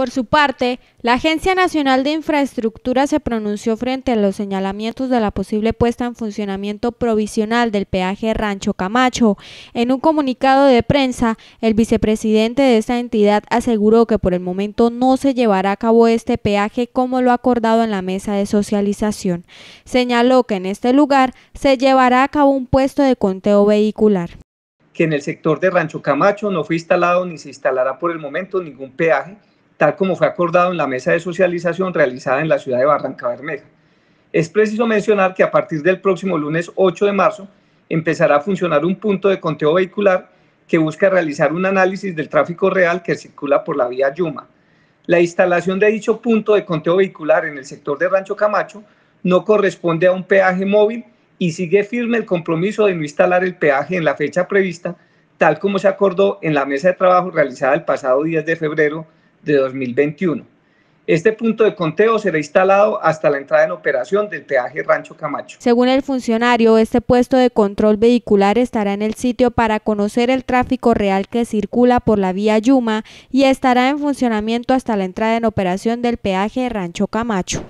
Por su parte, la Agencia Nacional de Infraestructura se pronunció frente a los señalamientos de la posible puesta en funcionamiento provisional del peaje Rancho Camacho. En un comunicado de prensa, el vicepresidente de esta entidad aseguró que por el momento no se llevará a cabo este peaje como lo acordado en la mesa de socialización. Señaló que en este lugar se llevará a cabo un puesto de conteo vehicular. Que en el sector de Rancho Camacho no fue instalado ni se instalará por el momento ningún peaje tal como fue acordado en la mesa de socialización realizada en la ciudad de Barranca Bermeja. Es preciso mencionar que a partir del próximo lunes 8 de marzo empezará a funcionar un punto de conteo vehicular que busca realizar un análisis del tráfico real que circula por la vía Yuma. La instalación de dicho punto de conteo vehicular en el sector de Rancho Camacho no corresponde a un peaje móvil y sigue firme el compromiso de no instalar el peaje en la fecha prevista, tal como se acordó en la mesa de trabajo realizada el pasado 10 de febrero de 2021. Este punto de conteo será instalado hasta la entrada en operación del peaje Rancho Camacho. Según el funcionario, este puesto de control vehicular estará en el sitio para conocer el tráfico real que circula por la vía Yuma y estará en funcionamiento hasta la entrada en operación del peaje Rancho Camacho.